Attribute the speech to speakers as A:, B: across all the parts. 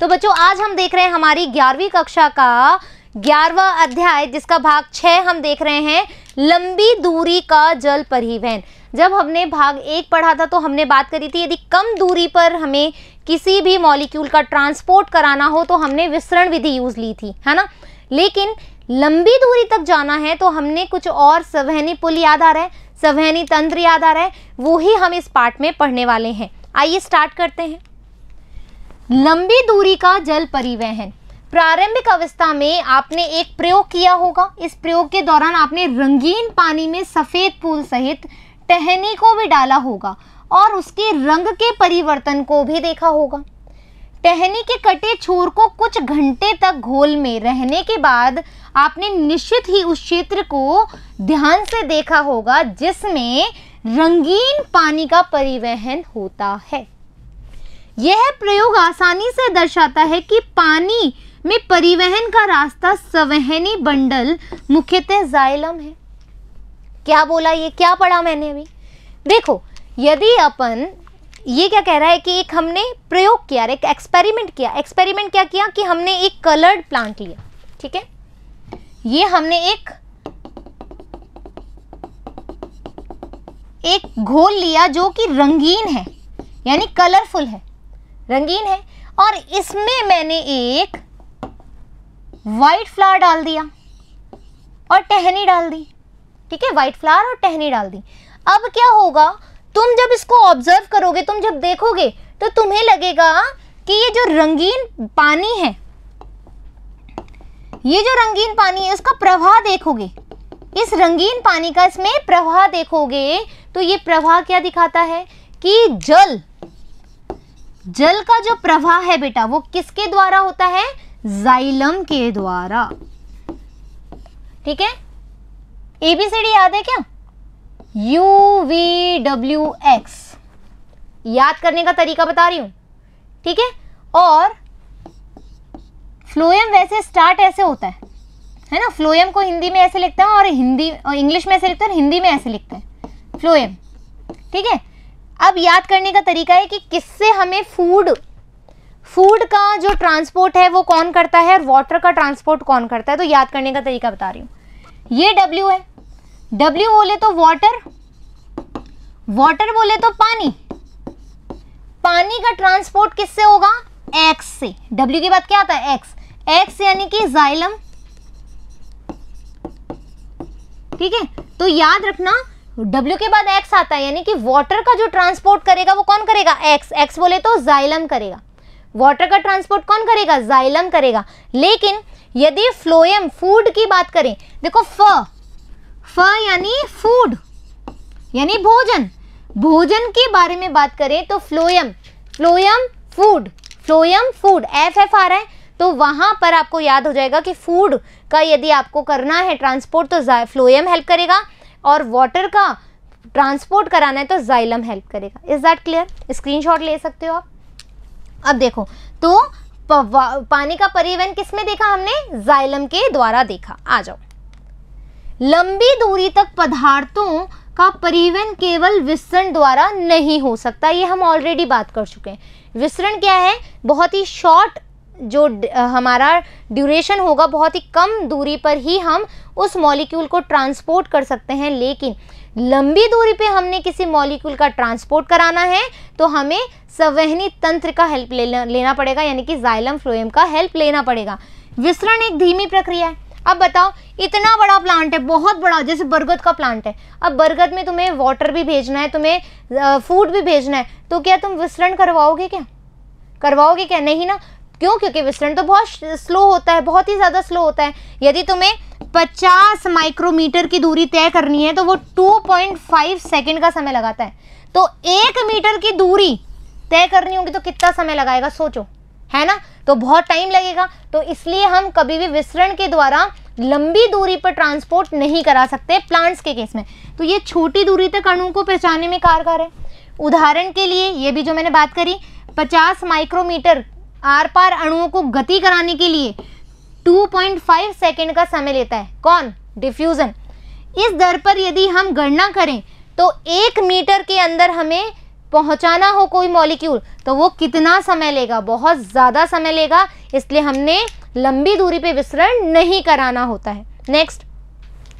A: तो बच्चों आज हम देख रहे हैं हमारी ग्यारहवीं कक्षा का ग्यारहवा अध्याय जिसका भाग छः हम देख रहे हैं लंबी दूरी का जल परिवहन जब हमने भाग एक पढ़ा था तो हमने बात करी थी यदि कम दूरी पर हमें किसी भी मॉलिक्यूल का ट्रांसपोर्ट कराना हो तो हमने विसरण विधि यूज ली थी है ना लेकिन लंबी दूरी तक जाना है तो हमने कुछ और सवहनी पुल याद आ रहा है सवहनी तंत्र याद आ रहा है वो ही हम इस पार्ट में पढ़ने वाले हैं आइए स्टार्ट करते हैं लंबी दूरी का जल परिवहन प्रारंभिक अवस्था में आपने एक प्रयोग किया होगा इस प्रयोग के दौरान आपने रंगीन पानी में सफ़ेद फूल सहित टहनी को भी डाला होगा और उसके रंग के परिवर्तन को भी देखा होगा टहनी के कटे छोर को कुछ घंटे तक घोल में रहने के बाद आपने निश्चित ही उस क्षेत्र को ध्यान से देखा होगा जिसमें रंगीन पानी का परिवहन होता है यह प्रयोग आसानी से दर्शाता है कि पानी में परिवहन का रास्ता संवहनी बंडल मुख्यतः जाइलम है क्या बोला ये क्या पढ़ा मैंने अभी देखो यदि अपन ये क्या कह रहा है कि एक हमने प्रयोग किया एक एक्सपेरिमेंट किया एक्सपेरिमेंट क्या किया कि हमने एक कलर्ड प्लांट लिया ठीक है ये हमने एक एक घोल लिया जो कि रंगीन है यानी कलरफुल है रंगीन है और इसमें मैंने एक वाइट फ्लावर डाल दिया और टहनी डाल दी ठीक है वाइट फ्लावर और टहनी डाल दी अब क्या होगा तुम जब इसको ऑब्जर्व करोगे तुम जब देखोगे तो तुम्हें लगेगा कि ये जो रंगीन पानी है ये जो रंगीन पानी है इसका प्रवाह देखोगे इस रंगीन पानी का इसमें प्रवाह देखोगे तो ये प्रवाह क्या दिखाता है कि जल जल का जो प्रवाह है बेटा वो किसके द्वारा होता है जाइलम के द्वारा ठीक है एबीसीडी याद है क्या यू वी डब्ल्यू एक्स याद करने का तरीका बता रही हूं ठीक है और फ्लोएम वैसे स्टार्ट ऐसे होता है है ना फ्लोएम को हिंदी में ऐसे लिखते हैं और हिंदी और इंग्लिश में ऐसे लिखते हैं और हिंदी में ऐसे लिखते हैं फ्लोएम ठीक है अब याद करने का तरीका है कि किससे हमें फूड फूड का जो ट्रांसपोर्ट है वो कौन करता है और वाटर का ट्रांसपोर्ट कौन करता है तो याद करने का तरीका बता रही हूँ ये डब्ल्यू है डब्ल्यू बोले तो वाटर वाटर बोले तो पानी पानी का ट्रांसपोर्ट किससे होगा एक्स से डब्ल्यू की बात क्या आता है एक्स एक्स यानी कि जाइलम ठीक है तो याद रखना डब्ल्यू के बाद एक्स आता है यानी कि वाटर का जो ट्रांसपोर्ट करेगा वो कौन करेगा एक्स एक्स बोले तो जाइलम करेगा वाटर का ट्रांसपोर्ट कौन करेगा जाइलम करेगा लेकिन यदि फ्लोएम फूड की बात करें देखो फ फ यानी फूड यानी भोजन भोजन के बारे में बात करें तो phloem phloem food phloem food F F आ रहा है तो वहां पर आपको याद हो जाएगा कि फूड का यदि आपको करना है ट्रांसपोर्ट तो फ्लोएम हेल्प करेगा और वाटर का ट्रांसपोर्ट कराना है तो जाइलम हेल्प करेगा इज़ दैट क्लियर स्क्रीनशॉट ले सकते हो आप अब देखो तो पानी का परिवहन किसमें देखा हमने जाइलम के द्वारा देखा आ जाओ लंबी दूरी तक पदार्थों का परिवहन केवल विसरण द्वारा नहीं हो सकता ये हम ऑलरेडी बात कर चुके हैं विसरण क्या है बहुत ही शॉर्ट जो हमारा ड्यूरेशन होगा बहुत ही कम दूरी पर ही हम उस मॉलिक्यूल को ट्रांसपोर्ट कर सकते हैं लेकिन लंबी दूरी पे हमने किसी मॉलिक्यूल का ट्रांसपोर्ट कराना है तो हमें संवहनी तंत्र का हेल्प ले, लेना पड़ेगा यानी कि जाइलम फ्लोएम का हेल्प लेना पड़ेगा विसरण एक धीमी प्रक्रिया है अब बताओ इतना बड़ा प्लांट है बहुत बड़ा जैसे बरगद का प्लांट है अब बरगद में तुम्हें वाटर भी भेजना है तुम्हें फूड भी भेजना है तो क्या तुम विसरण करवाओगे क्या करवाओगे क्या नहीं ना क्यों क्योंकि विस्तरण तो बहुत स्लो होता है बहुत ही ज़्यादा स्लो होता है यदि तुम्हें 50 माइक्रोमीटर की दूरी तय करनी है तो वो 2.5 सेकेंड का समय लगाता है तो एक मीटर की दूरी तय करनी होगी तो कितना समय लगाएगा सोचो है ना तो बहुत टाइम लगेगा तो इसलिए हम कभी भी विस्तरण के द्वारा लंबी दूरी पर ट्रांसपोर्ट नहीं करा सकते प्लांट्स के केस में तो ये छोटी दूरी तक अणु को पहचानने में कारगर है उदाहरण के लिए ये भी जो मैंने बात करी 50 माइक्रोमीटर आर पार अणुओं को गति कराने के लिए 2.5 सेकंड का समय लेता है कौन डिफ्यूज़न इस दर पर यदि हम गणना करें तो एक मीटर के अंदर हमें पहुंचाना हो कोई मॉलिक्यूल तो वो कितना समय लेगा बहुत ज़्यादा समय लेगा इसलिए हमने लंबी दूरी पे विसरण नहीं कराना होता है नेक्स्ट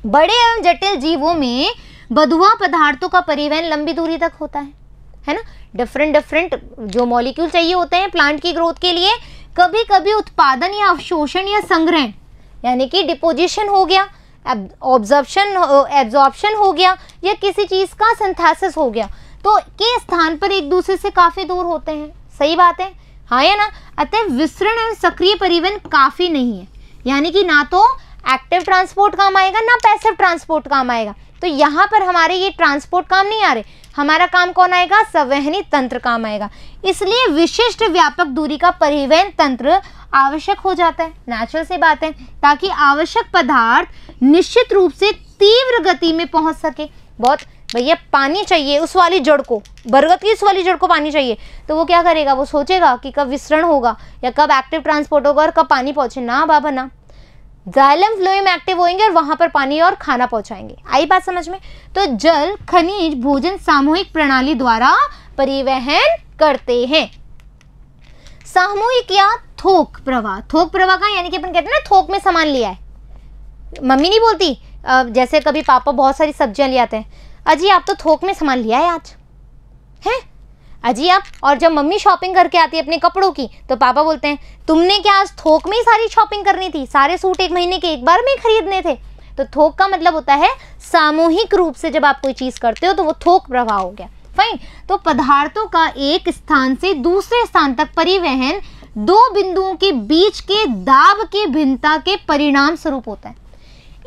A: बड़े एवं जटिल जीवों में बधुआ पदार्थों का परिवहन लंबी दूरी तक होता है है ना डिफरेंट डिफरेंट जो मॉलिक्यूल चाहिए होते हैं प्लांट की ग्रोथ के लिए कभी कभी उत्पादन या अवशोषण या संग्रहण यानी कि डिपोजिशन हो गया ऑब्जॉर्प्शन एब्जॉर्प्शन हो गया या किसी चीज़ का सिंथेसिस हो गया तो के स्थान पर एक दूसरे से काफ़ी दूर होते हैं सही बात है हाँ या ना अतः विसरण एवं सक्रिय परिवहन काफ़ी नहीं है यानी कि ना तो एक्टिव ट्रांसपोर्ट काम आएगा ना पैसिव ट्रांसपोर्ट काम आएगा तो यहाँ पर हमारे ये ट्रांसपोर्ट काम नहीं आ रहे हमारा काम कौन आएगा संवहनी तंत्र काम आएगा इसलिए विशिष्ट व्यापक दूरी का परिवहन तंत्र आवश्यक हो जाता है नेचुरल सी बात है ताकि आवश्यक पदार्थ निश्चित रूप से तीव्र गति में पहुंच सके बहुत भैया पानी चाहिए उस वाली जड़ को बरगद की उस वाली जड़ को पानी चाहिए तो वो क्या करेगा वो सोचेगा कि कब विसरण होगा या कब एक्टिव ट्रांसपोर्ट होगा और कब पानी पहुँचे ना बाबा ना जाइलम में एक्टिव होंगे और वहां पर पानी और खाना पहुंचाएंगे आई बात समझ में तो जल खनिज भोजन सामूहिक प्रणाली द्वारा परिवहन करते हैं सामूहिक या थोक प्रवाह थोक प्रवाह का यानी कि अपन कहते हैं ना थोक में सामान लिया है मम्मी नहीं बोलती जैसे कभी पापा बहुत सारी सब्जियां ले आते हैं अजी आप तो थोक में सामान लिया है आज है अजी आप और जब मम्मी शॉपिंग करके आती है अपने कपड़ों की तो पापा बोलते हैं तुमने क्या आज थोक में ही सारी शॉपिंग करनी थी सारे सूट एक महीने के एक बार में खरीदने थे तो थोक का मतलब होता है सामूहिक रूप से जब आप कोई चीज़ करते हो तो वो थोक प्रभाव हो गया फाइन तो पदार्थों का एक स्थान से दूसरे स्थान तक परिवहन दो बिंदुओं के बीच के दाब की भिन्नता के परिणाम स्वरूप होता है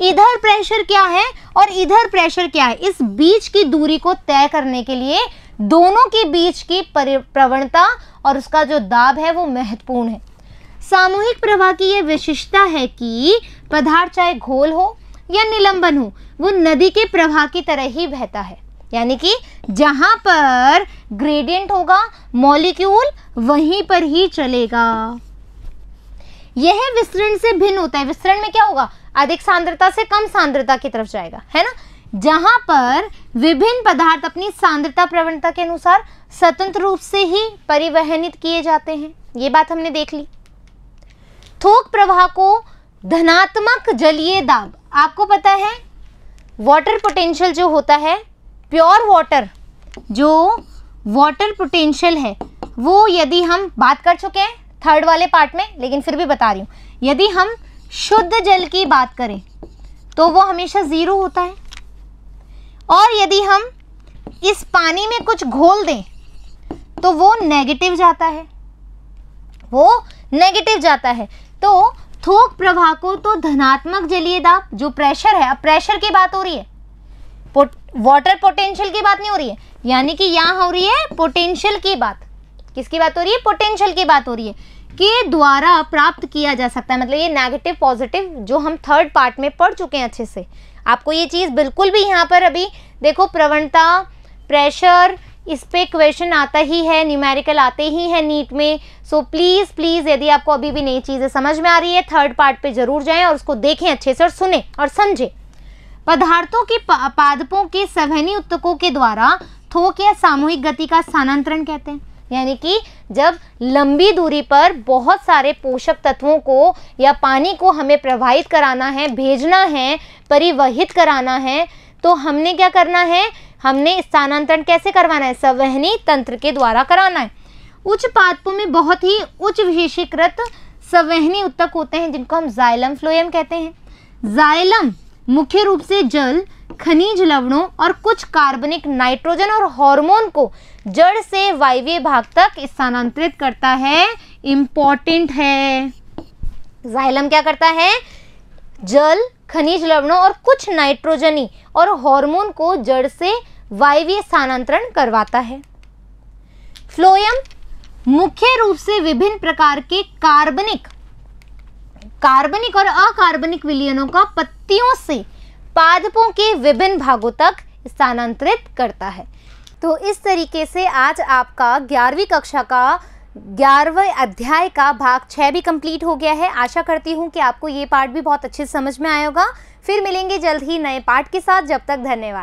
A: इधर प्रेशर क्या है और इधर प्रेशर क्या है इस बीच की दूरी को तय करने के लिए दोनों के बीच की प्रवणता और उसका जो दाब है वो महत्वपूर्ण है सामूहिक प्रवाह की यह विशेषता है कि पदार्थ चाहे घोल हो या निलंबन हो वो नदी के प्रवाह की तरह ही बहता है यानी कि जहां पर ग्रेडियंट होगा मॉलिक्यूल वहीं पर ही चलेगा यह विस्तरण से भिन्न होता है विस्तरण में क्या होगा अधिक सांद्रता से कम सांद्रता की तरफ जाएगा है ना जहां पर विभिन्न पदार्थ अपनी सांद्रता प्रवणता के अनुसार स्वतंत्र रूप से ही परिवहनित किए जाते हैं ये बात हमने देख ली थोक प्रवाह को धनात्मक जलीय दाब आपको पता है वाटर पोटेंशियल जो होता है प्योर वाटर जो वाटर पोटेंशियल है वो यदि हम बात कर चुके हैं थर्ड वाले पार्ट में लेकिन फिर भी बता रही हूँ यदि हम शुद्ध जल की बात करें तो वो हमेशा ज़ीरो होता है और यदि हम इस पानी में कुछ घोल दें तो वो नेगेटिव जाता है वो नेगेटिव जाता है तो थोक प्रवाह को तो धनात्मक जलीय दाब जो प्रेशर है अब प्रेशर की बात हो रही है वाटर पोटेंशियल की बात नहीं हो रही है यानी कि यहाँ हो रही है पोटेंशियल की बात किसकी बात हो रही है पोटेंशियल की बात हो रही है के द्वारा प्राप्त किया जा सकता है मतलब ये नेगेटिव पॉजिटिव जो हम थर्ड पार्ट में पढ़ चुके हैं अच्छे से आपको ये चीज़ बिल्कुल भी यहाँ पर अभी देखो प्रवणता प्रेशर इस पर क्वेश्चन आता ही है न्यूमेरिकल आते ही है नीट में सो प्लीज़ प्लीज़ यदि आपको अभी भी नई चीज़ें समझ में आ रही है थर्ड पार्ट पे ज़रूर जाएं और उसको देखें अच्छे से और सुने और समझें पदार्थों के पादपों के सघनी उत्तकों के द्वारा थोक या सामूहिक गति का स्थानांतरण कहते हैं यानी कि जब लंबी दूरी पर बहुत सारे पोषक तत्वों को या पानी को हमें प्रवाहित कराना है भेजना है परिवहित कराना है तो हमने क्या करना है हमने स्थानांतरण कैसे करवाना है संवहनी तंत्र के द्वारा कराना है उच्च पादपों में बहुत ही उच्च विशेषीकृत संवहनी उत्तक होते हैं जिनको हम जाइलम फ्लोएम कहते हैं जाइलम मुख्य रूप से जल खनिज लवणों और कुछ कार्बनिक नाइट्रोजन और हार्मोन को जड़ से वायव्य भाग तक स्थानांतरित करता है इम्पॉर्टेंट है जाइलम क्या करता है जल खनिज लवणों और कुछ नाइट्रोजनी और हार्मोन को जड़ से वायव्य स्थानांतरण करवाता है फ्लोयम मुख्य रूप से विभिन्न प्रकार के कार्बनिक कार्बनिक और अकार्बनिक विलियनों का पत्तियों से पादपों के विभिन्न भागों तक स्थानांतरित करता है तो इस तरीके से आज आपका ग्यारहवीं कक्षा का ग्यारहवें अध्याय का भाग छः भी कंप्लीट हो गया है आशा करती हूँ कि आपको ये पार्ट भी बहुत अच्छे से समझ में आएगा फिर मिलेंगे जल्द ही नए पार्ट के साथ जब तक धन्यवाद